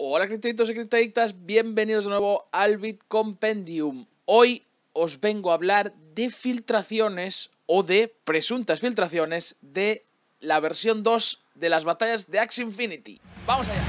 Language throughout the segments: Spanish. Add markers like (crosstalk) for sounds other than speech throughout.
Hola criptoditos y criptodictas, bienvenidos de nuevo al Bit Compendium. Hoy os vengo a hablar de filtraciones o de presuntas filtraciones de la versión 2 de las batallas de Axe Infinity. ¡Vamos allá!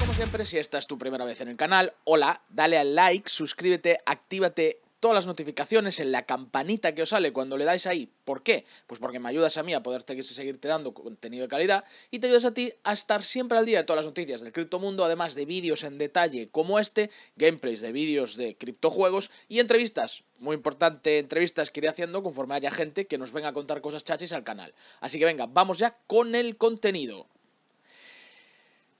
como siempre, si esta es tu primera vez en el canal, hola, dale al like, suscríbete, actívate todas las notificaciones, en la campanita que os sale cuando le dais ahí. ¿Por qué? Pues porque me ayudas a mí a poder seguirte dando contenido de calidad y te ayudas a ti a estar siempre al día de todas las noticias del criptomundo, además de vídeos en detalle como este, gameplays de vídeos de criptojuegos y entrevistas. Muy importante, entrevistas que iré haciendo conforme haya gente que nos venga a contar cosas chachis al canal. Así que venga, vamos ya con el contenido.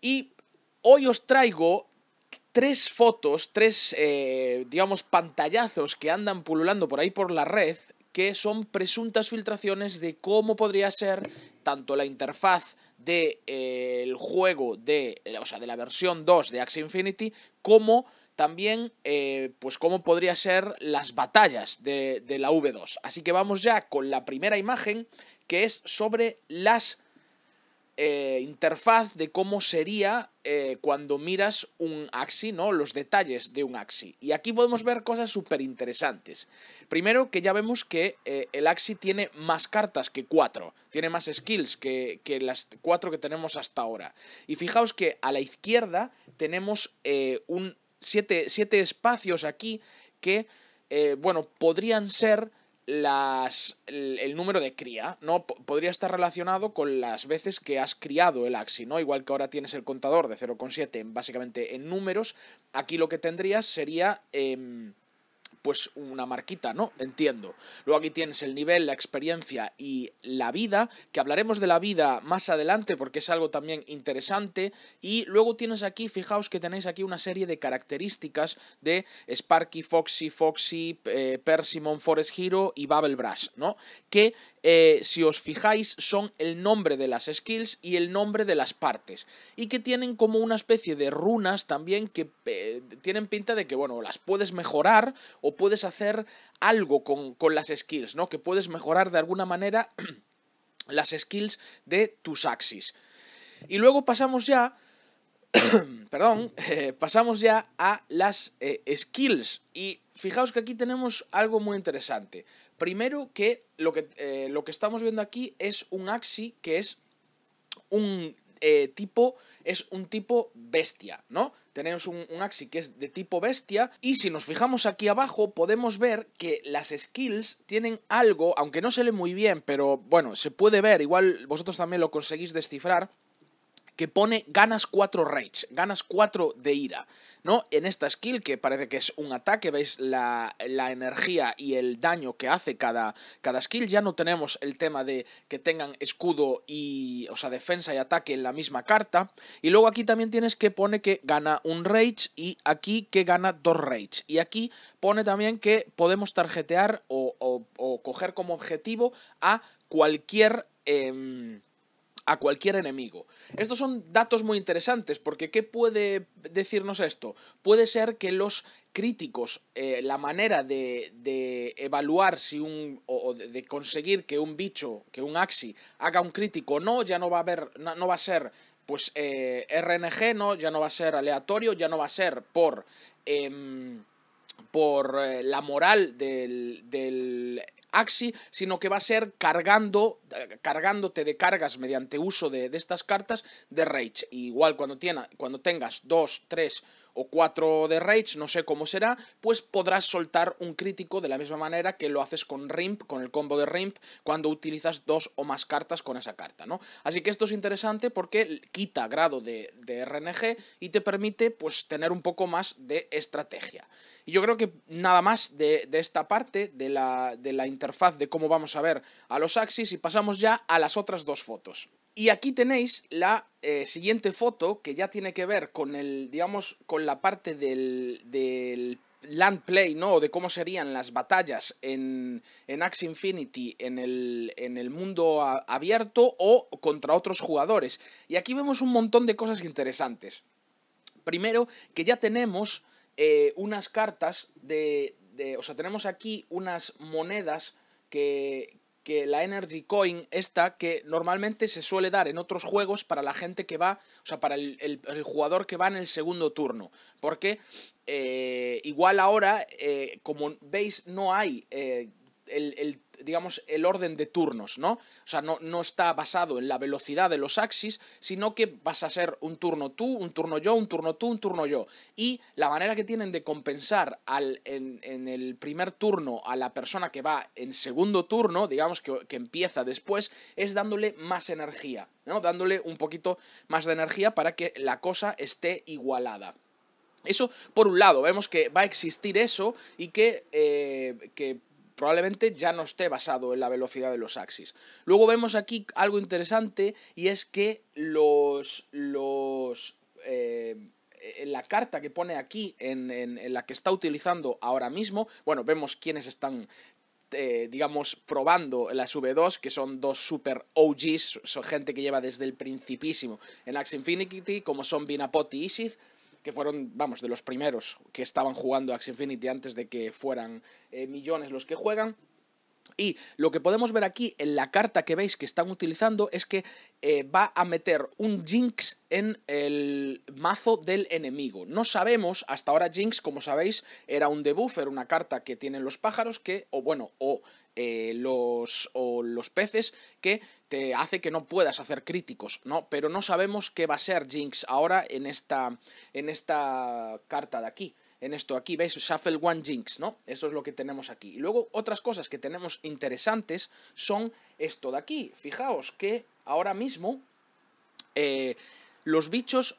Y hoy os traigo tres fotos, tres, eh, digamos, pantallazos que andan pululando por ahí por la red, que son presuntas filtraciones de cómo podría ser tanto la interfaz del de, eh, juego de, eh, o sea, de la versión 2 de Axie Infinity, como también, pues cómo podría ser las batallas de, de la V2. Así que vamos ya con la primera imagen, que es sobre las eh, interfaz de cómo sería eh, cuando miras un axi, ¿no? Los detalles de un axi. Y aquí podemos ver cosas súper interesantes. Primero, que ya vemos que eh, el axi tiene más cartas que cuatro. Tiene más skills que, las cuatro que tenemos hasta ahora. Y fijaos que a la izquierda tenemos un siete, siete espacios aquí que, bueno, podrían ser las, el, número de cría, ¿no? podría estar relacionado con las veces que has criado el Axi, ¿no? Igual que ahora tienes el contador de 0,7 básicamente en números, aquí lo que tendrías sería em, pues una marquita, ¿no? Entiendo. Luego aquí tienes el nivel, la experiencia y la vida, que hablaremos de la vida más adelante porque es algo también interesante. Y luego tienes aquí, fijaos que tenéis aquí una serie de características de Sparky, Foxy, Foxy, eh, Persimmon, Forest Hero y Babel Brush, ¿no? Que eh, si os fijáis, son el nombre de las skills y el nombre de las partes. Y que tienen como una especie de runas también que tienen pinta de que, bueno, las puedes mejorar o puedes hacer algo con, con las skills, ¿no? Que puedes mejorar de alguna manera (clears throat) las skills de tus axis. Y luego pasamos ya (coughs) perdón, eh, pasamos ya a las eh, skills. Y fijaos que aquí tenemos algo muy interesante. Primero que lo que, eh, lo que estamos viendo aquí es un axi que es un tipo, es un tipo bestia, ¿no? Tenemos un, un axi que es de tipo bestia y si nos fijamos aquí abajo podemos ver que las skills tienen algo, aunque no se lee muy bien, pero bueno, se puede ver, igual vosotros también lo conseguís descifrar, que pone ganas 4 rage, ganas 4 de ira, ¿no? En esta skill, que parece que es un ataque, veis la, energía y el daño que hace cada, cada skill, ya no tenemos el tema de que tengan escudo y, o sea, defensa y ataque en la misma carta, y luego aquí también tienes que pone que gana un rage y aquí que gana dos rage, y aquí pone también que podemos tarjetear o, coger como objetivo a cualquier... Em, a cualquier enemigo. Estos son datos muy interesantes porque ¿qué puede decirnos esto? Puede ser que los críticos, eh, la manera de, evaluar si un, o, de conseguir que un bicho, que un axi haga un crítico no, ya no va a haber, no, va a ser pues eh, RNG, no, ya no va a ser aleatorio, ya no va a ser por... Em, por eh, la moral del, del Axi, sino que va a ser cargando, eh, cargándote de cargas mediante uso de, estas cartas de Rage. igual cuando, cuando tengas 2, 3 o 4 de Rage, no sé cómo será, pues podrás soltar un crítico de la misma manera que lo haces con Rimp, con el combo de Rimp, cuando utilizas dos o más cartas con esa carta, ¿no? Así que esto es interesante porque quita grado de, de RNG y te permite pues tener un poco más de estrategia. Y yo creo que nada más de, esta parte, de la, interfaz de cómo vamos a ver a los Axis, y pasamos ya a las otras dos fotos. Y aquí tenéis la eh, siguiente foto que ya tiene que ver con el, digamos, con la parte del, del land play, ¿no? De cómo serían las batallas en, en Infinity en el, en el mundo abierto o contra otros jugadores. Y aquí vemos un montón de cosas interesantes. Primero, que ya tenemos eh, unas cartas de, O sea, tenemos aquí unas monedas que, que la Energy Coin, esta, que normalmente se suele dar en otros juegos para la gente que va, o sea, para el, jugador que va en el segundo turno. Porque eh, igual ahora, eh, como veis, no hay el, digamos, el orden de turnos, ¿no? O sea, no, no está basado en la velocidad de los axis, sino que vas a ser un turno tú, un turno yo, un turno tú, un turno yo. Y la manera que tienen de compensar al, en, el primer turno a la persona que va en segundo turno, digamos, que, que empieza después, es dándole más energía, ¿no? Dándole un poquito más de energía para que la cosa esté igualada. Eso, por un lado, vemos que va a existir eso y que, eh, que probablemente ya no esté basado en la velocidad de los axis. Luego vemos aquí algo interesante y es que los... los en eh, la carta que pone aquí, en, la que está utilizando ahora mismo, bueno, vemos quiénes están eh, digamos, probando las V2, que son dos super OGs, son gente que lleva desde el principísimo en Axe Infinity, como son Binapot y Isith, que fueron, vamos, de los primeros que estaban jugando Axie Infinity antes de que fueran eh, millones los que juegan. Y lo que podemos ver aquí en la carta que veis que están utilizando es que eh, va a meter un Jinx en el mazo del enemigo. No sabemos, hasta ahora Jinx, como sabéis, era un debuffer, una carta que tienen los pájaros que, o bueno, o, eh, los, o los peces que te hace que no puedas hacer críticos, ¿no? Pero no sabemos qué va a ser Jinx ahora en esta, en esta carta de aquí en esto. Aquí veis Shuffle One Jinx, ¿no? Eso es lo que tenemos aquí. Y luego otras cosas que tenemos interesantes son esto de aquí. Fijaos que ahora mismo eh, los bichos...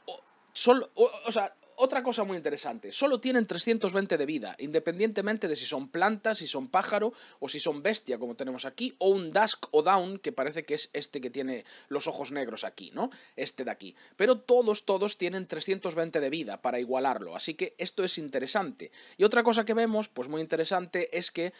Son, o sea, otra cosa muy interesante, solo tienen 320 de vida, independientemente de si son plantas, si son pájaro o si son bestia, como tenemos aquí, o un Dusk o Down, que parece que es este que tiene los ojos negros aquí, ¿no? Este de aquí. Pero todos, todos tienen 320 de vida para igualarlo, así que esto es interesante. Y otra cosa que vemos, pues muy interesante, es que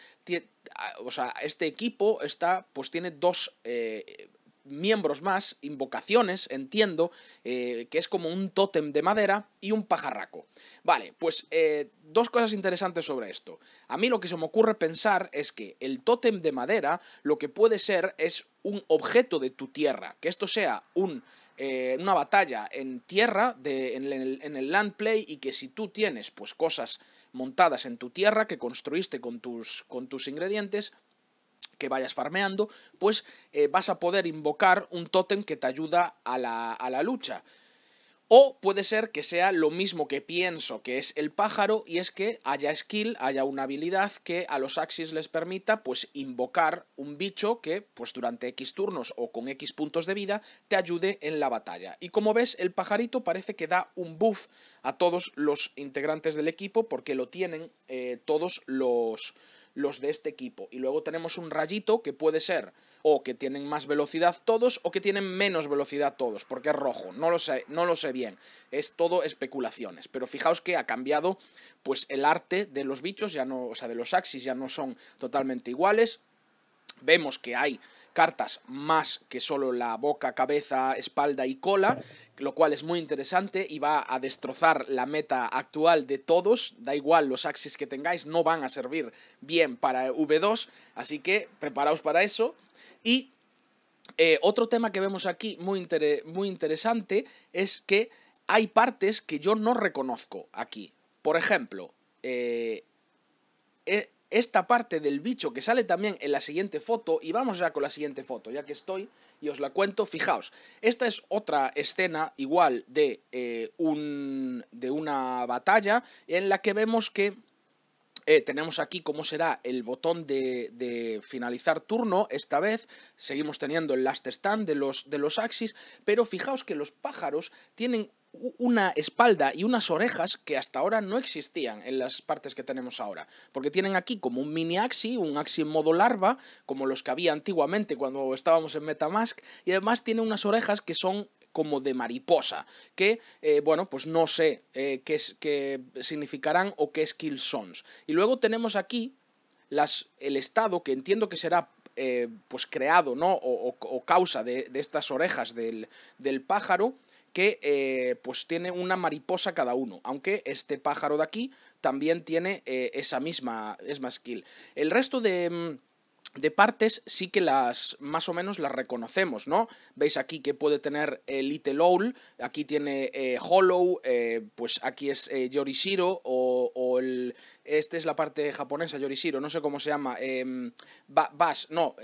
o sea, este equipo está, pues tiene dos... Eh, miembros más, invocaciones, entiendo, eh, que es como un tótem de madera y un pajarraco. Vale, pues eh, dos cosas interesantes sobre esto. A mí lo que se me ocurre pensar es que el tótem de madera lo que puede ser es un objeto de tu tierra, que esto sea un eh, una batalla en tierra, en, el, en, el, land play, y que si tú tienes pues cosas montadas en tu tierra que construiste con tus, con tus ingredientes, que vayas farmeando, pues eh, vas a poder invocar un totem que te ayuda a la, a la lucha. O puede ser que sea lo mismo que pienso que es el pájaro y es que haya skill, haya una habilidad que a los Axis les permita pues invocar un bicho que pues durante X turnos o con X puntos de vida te ayude en la batalla. Y como ves el pajarito parece que da un buff a todos los integrantes del equipo porque lo tienen eh, todos los los de este equipo. Y luego tenemos un rayito que puede ser o que tienen más velocidad todos o que tienen menos velocidad todos, porque es rojo, no lo sé, no lo sé bien, es todo especulaciones, pero fijaos que ha cambiado pues el arte de los bichos, ya no, o sea, de los axis ya no son totalmente iguales, vemos que hay cartas más que solo la boca, cabeza, espalda y cola, lo cual es muy interesante y va a destrozar la meta actual de todos, da igual los axis que tengáis, no van a servir bien para V2, así que preparaos para eso. Y eh, otro tema que vemos aquí muy, muy interesante es que hay partes que yo no reconozco aquí. Por ejemplo, eh, eh, esta parte del bicho que sale también en la siguiente foto y vamos ya con la siguiente foto, ya que estoy y os la cuento, fijaos, esta es otra escena igual de, eh, un, de una batalla en la que vemos que eh, tenemos aquí cómo será el botón de, finalizar turno, esta vez seguimos teniendo el last stand de los, de los axis, pero fijaos que los pájaros tienen una espalda y unas orejas que hasta ahora no existían en las partes que tenemos ahora. Porque tienen aquí como un mini axi, un axi en modo larva, como los que había antiguamente cuando estábamos en Metamask, y además tiene unas orejas que son como de mariposa, que, eh, bueno, pues no sé eh, qué, qué significarán o qué skills son. Y luego tenemos aquí las, el estado, que entiendo que será eh, pues creado, ¿no? O, causa de, de, estas orejas del, del pájaro, que eh, pues tiene una mariposa cada uno, aunque este pájaro de aquí también tiene eh, esa misma, es skill. El resto de mm, de partes sí que las más o menos las reconocemos, ¿no? Veis aquí que puede tener el eh, Little Owl, aquí tiene eh, Hollow, eh, pues aquí es Yorishiro o, o el... Esta es la parte japonesa, Yorishiro, no sé cómo se llama. Em, Bash, no,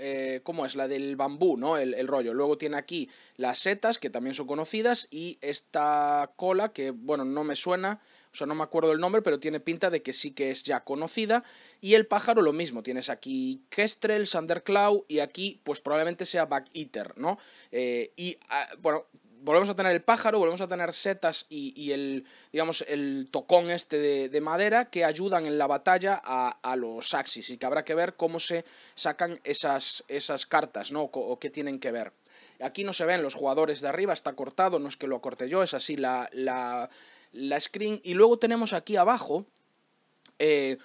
¿cómo es? La del bambú, ¿no? el, rollo. Luego tiene aquí las setas, que también son conocidas, y esta cola, que bueno, no me suena. O sea, no me acuerdo el nombre, pero tiene pinta de que sí que es ya conocida. Y el pájaro lo mismo, tienes aquí Kestrel, Sanderclaw y aquí pues probablemente sea Back Eater, ¿no? Eh, y ah, bueno, volvemos a tener el pájaro, volvemos a tener setas y, el, digamos, el tocón este de, madera que ayudan en la batalla a, los axis y que habrá que ver cómo se sacan esas, esas cartas, ¿no? O, qué tienen que ver. Aquí no se ven los jugadores de arriba, está cortado, no es que lo acorte yo, es así la, la la screen y luego tenemos aquí abajo eh,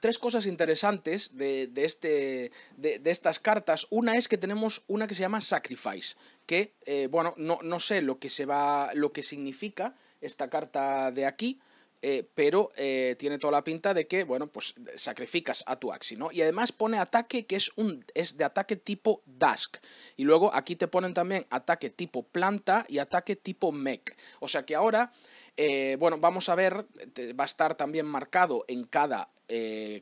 tres cosas interesantes de, este, de, estas cartas. Una es que tenemos una que se llama Sacrifice, que, eh, bueno, no, no, sé lo que, se va, lo que significa esta carta de aquí, eh, pero eh, tiene toda la pinta de que, bueno, pues sacrificas a tu Axi, ¿no? Y además pone ataque que es, un, es de ataque tipo Dusk. Y luego aquí te ponen también ataque tipo planta y ataque tipo mech. O sea que ahora, eh, bueno, vamos a ver, va a estar también marcado en cada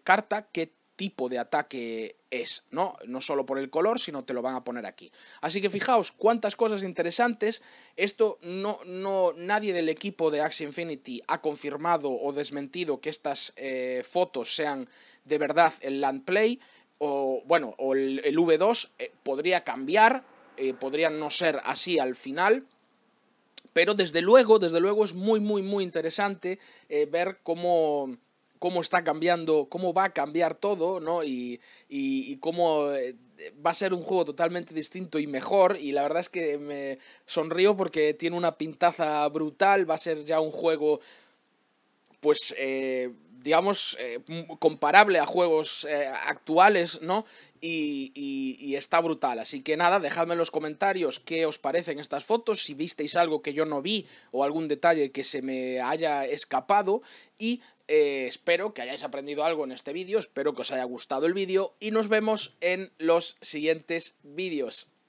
carta que tipo de ataque es, ¿no? No solo por el color, sino te lo van a poner aquí. Así que fijaos cuántas cosas interesantes. Esto no, no nadie del equipo de Axie Infinity ha confirmado o desmentido que estas eh, fotos sean de verdad el land play o bueno, o el, V2 eh, podría cambiar, eh, podría no ser así al final. Pero desde luego, desde luego es muy, muy, muy interesante ver cómo, cómo está cambiando, cómo va a cambiar todo, ¿no? Y, y, cómo eh, va a ser un juego totalmente distinto y mejor. Y la verdad es que me sonrío porque tiene una pintaza brutal, va a ser ya un juego, pues... Eh, digamos, eh, comparable a juegos eh, actuales, ¿no? Y, está brutal. Así que nada, dejadme en los comentarios qué os parecen estas fotos, si visteis algo que yo no vi o algún detalle que se me haya escapado y eh, espero que hayáis aprendido algo en este vídeo, espero que os haya gustado el vídeo y nos vemos en los siguientes vídeos.